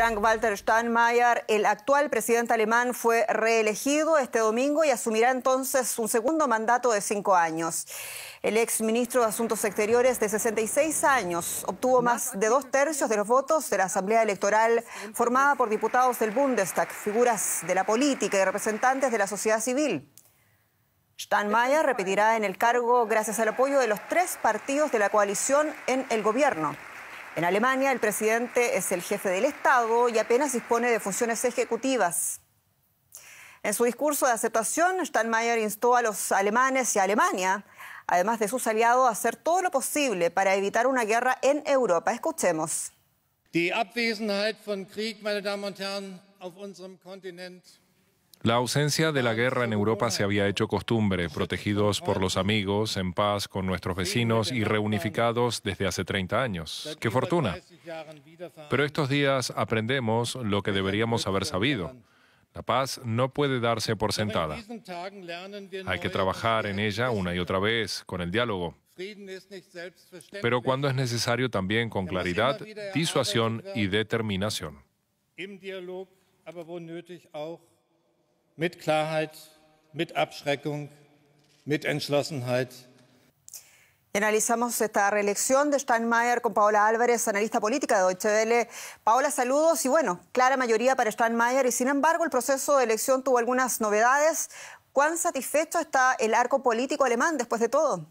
Frank-Walter Steinmeier, el actual presidente alemán, fue reelegido este domingo y asumirá entonces un segundo mandato de cinco años. El ex ministro de Asuntos Exteriores de 66 años obtuvo más de dos tercios de los votos de la Asamblea Electoral formada por diputados del Bundestag, figuras de la política y representantes de la sociedad civil. Steinmeier repetirá en el cargo gracias al apoyo de los tres partidos de la coalición en el gobierno. En Alemania, el presidente es el jefe del Estado y apenas dispone de funciones ejecutivas. En su discurso de aceptación, Steinmeier instó a los alemanes y a Alemania, además de sus aliados, a hacer todo lo posible para evitar una guerra en Europa. Escuchemos. Die Abwesenheit von Krieg, meine Damen und Herren, auf unserem la ausencia de la guerra en Europa se había hecho costumbre, protegidos por los amigos, en paz con nuestros vecinos y reunificados desde hace 30 años. ¡Qué fortuna! Pero estos días aprendemos lo que deberíamos haber sabido. La paz no puede darse por sentada. Hay que trabajar en ella una y otra vez, con el diálogo. Pero cuando es necesario también con claridad, disuasión y determinación mit claridad, mit Abschreckung, mit Entschlossenheit. analizamos esta reelección de Steinmeier con Paola Álvarez, analista política de Deutsche Paola, saludos y bueno, clara mayoría para Steinmeier y sin embargo el proceso de elección tuvo algunas novedades. ¿Cuán satisfecho está el arco político alemán después de todo?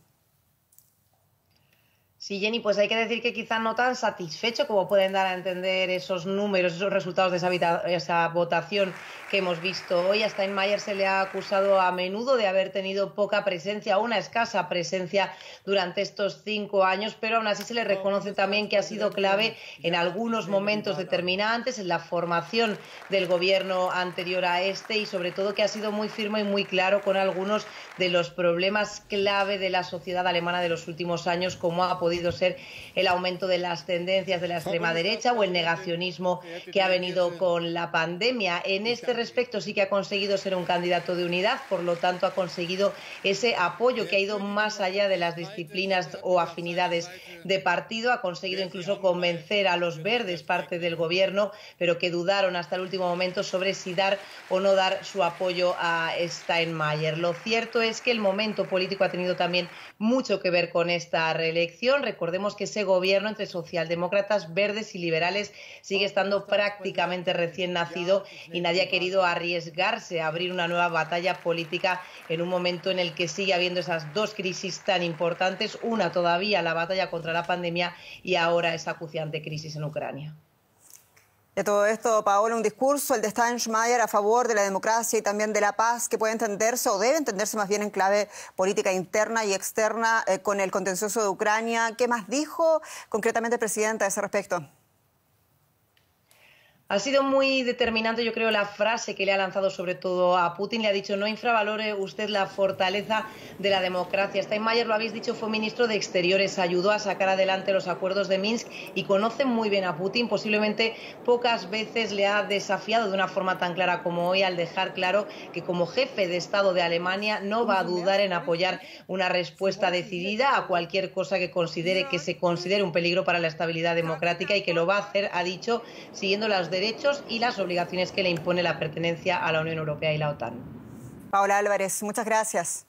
Sí, Jenny, pues hay que decir que quizá no tan satisfecho como pueden dar a entender esos números, esos resultados de esa, votación que hemos visto hoy. A Steinmeier se le ha acusado a menudo de haber tenido poca presencia, una escasa presencia durante estos cinco años, pero aún así se le reconoce también que ha sido clave en algunos momentos determinantes, en la formación del gobierno anterior a este y sobre todo que ha sido muy firme y muy claro con algunos de los problemas clave de la sociedad alemana de los últimos años, como ha podido ser el aumento de las tendencias de la extrema derecha o el negacionismo que ha venido con la pandemia. En este respecto sí que ha conseguido ser un candidato de unidad, por lo tanto ha conseguido ese apoyo que ha ido más allá de las disciplinas o afinidades de partido, ha conseguido incluso convencer a los verdes, parte del gobierno, pero que dudaron hasta el último momento sobre si dar o no dar su apoyo a Steinmeier. Lo cierto es que el momento político ha tenido también mucho que ver con esta reelección. Recordemos que ese gobierno entre socialdemócratas, verdes y liberales sigue estando prácticamente recién nacido y nadie ha querido arriesgarse a abrir una nueva batalla política en un momento en el que sigue habiendo esas dos crisis tan importantes, una todavía la batalla contra la pandemia y ahora esa acuciante crisis en Ucrania. De todo esto, Paola, un discurso, el de Steinmeier, a favor de la democracia y también de la paz, que puede entenderse o debe entenderse más bien en clave política interna y externa eh, con el contencioso de Ucrania. ¿Qué más dijo concretamente el presidente a ese respecto? Ha sido muy determinante, yo creo, la frase que le ha lanzado sobre todo a Putin. Le ha dicho, no infravalore usted la fortaleza de la democracia. Steinmeier, lo habéis dicho, fue ministro de Exteriores, ayudó a sacar adelante los acuerdos de Minsk y conoce muy bien a Putin. Posiblemente pocas veces le ha desafiado de una forma tan clara como hoy al dejar claro que como jefe de Estado de Alemania no va a dudar en apoyar una respuesta decidida a cualquier cosa que considere que se considere un peligro para la estabilidad democrática y que lo va a hacer, ha dicho, siguiendo las derechos y las obligaciones que le impone la pertenencia a la Unión Europea y la OTAN. Paola Álvarez, muchas gracias.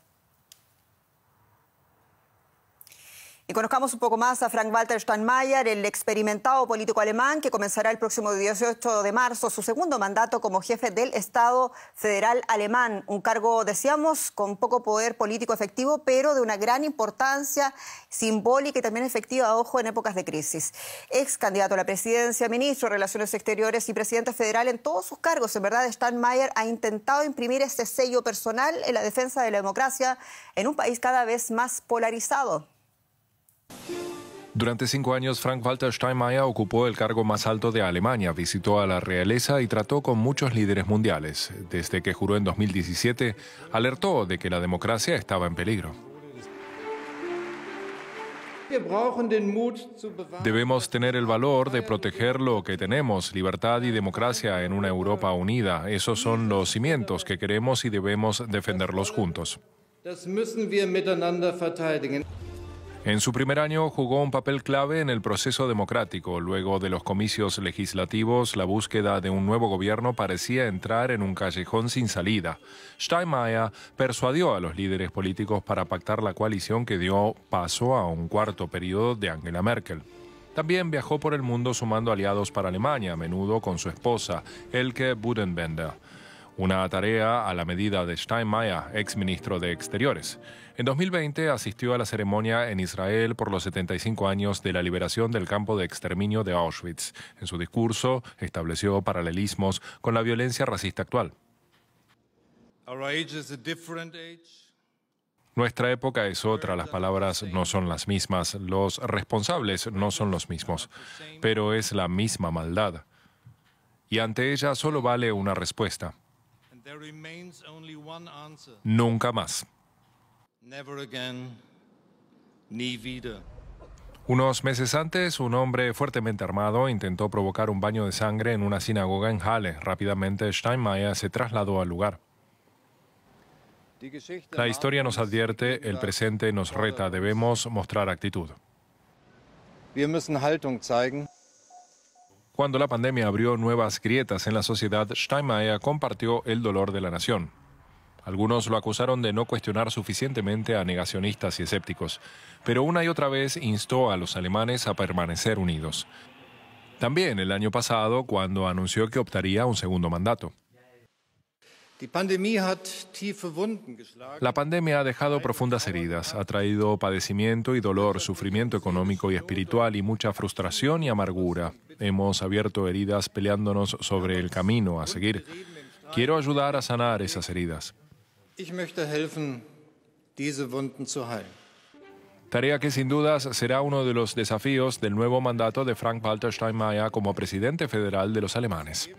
Y conozcamos un poco más a Frank Walter Steinmeier, el experimentado político alemán que comenzará el próximo 18 de marzo su segundo mandato como jefe del Estado Federal Alemán. Un cargo, decíamos, con poco poder político efectivo, pero de una gran importancia simbólica y también efectiva, ojo, en épocas de crisis. Ex candidato a la presidencia, ministro de Relaciones Exteriores y presidente federal en todos sus cargos. En verdad, Steinmeier ha intentado imprimir este sello personal en la defensa de la democracia en un país cada vez más polarizado. Durante cinco años, Frank-Walter Steinmeier ocupó el cargo más alto de Alemania, visitó a la realeza y trató con muchos líderes mundiales. Desde que juró en 2017, alertó de que la democracia estaba en peligro. Debemos tener el valor de proteger lo que tenemos, libertad y democracia en una Europa unida. Esos son los cimientos que queremos y debemos defenderlos juntos. En su primer año jugó un papel clave en el proceso democrático. Luego de los comicios legislativos, la búsqueda de un nuevo gobierno parecía entrar en un callejón sin salida. Steinmeier persuadió a los líderes políticos para pactar la coalición que dio paso a un cuarto periodo de Angela Merkel. También viajó por el mundo sumando aliados para Alemania, a menudo con su esposa, Elke Budenbender una tarea a la medida de Steinmeier, ex ministro de Exteriores. En 2020 asistió a la ceremonia en Israel por los 75 años de la liberación del campo de exterminio de Auschwitz. En su discurso estableció paralelismos con la violencia racista actual. Nuestra época es otra, las palabras no son las mismas, los responsables no son los mismos, pero es la misma maldad. Y ante ella solo vale una respuesta, Nunca más. Unos meses antes, un hombre fuertemente armado intentó provocar un baño de sangre en una sinagoga en Halle. Rápidamente, Steinmeier se trasladó al lugar. La historia nos advierte, el presente nos reta, debemos mostrar actitud. Cuando la pandemia abrió nuevas grietas en la sociedad, Steinmeier compartió el dolor de la nación. Algunos lo acusaron de no cuestionar suficientemente a negacionistas y escépticos, pero una y otra vez instó a los alemanes a permanecer unidos. También el año pasado, cuando anunció que optaría un segundo mandato. La pandemia ha dejado profundas heridas, ha traído padecimiento y dolor, sufrimiento económico y espiritual y mucha frustración y amargura. Hemos abierto heridas peleándonos sobre el camino a seguir. Quiero ayudar a sanar esas heridas. Tarea que sin dudas será uno de los desafíos del nuevo mandato de Frank-Walter Steinmeier como presidente federal de los alemanes.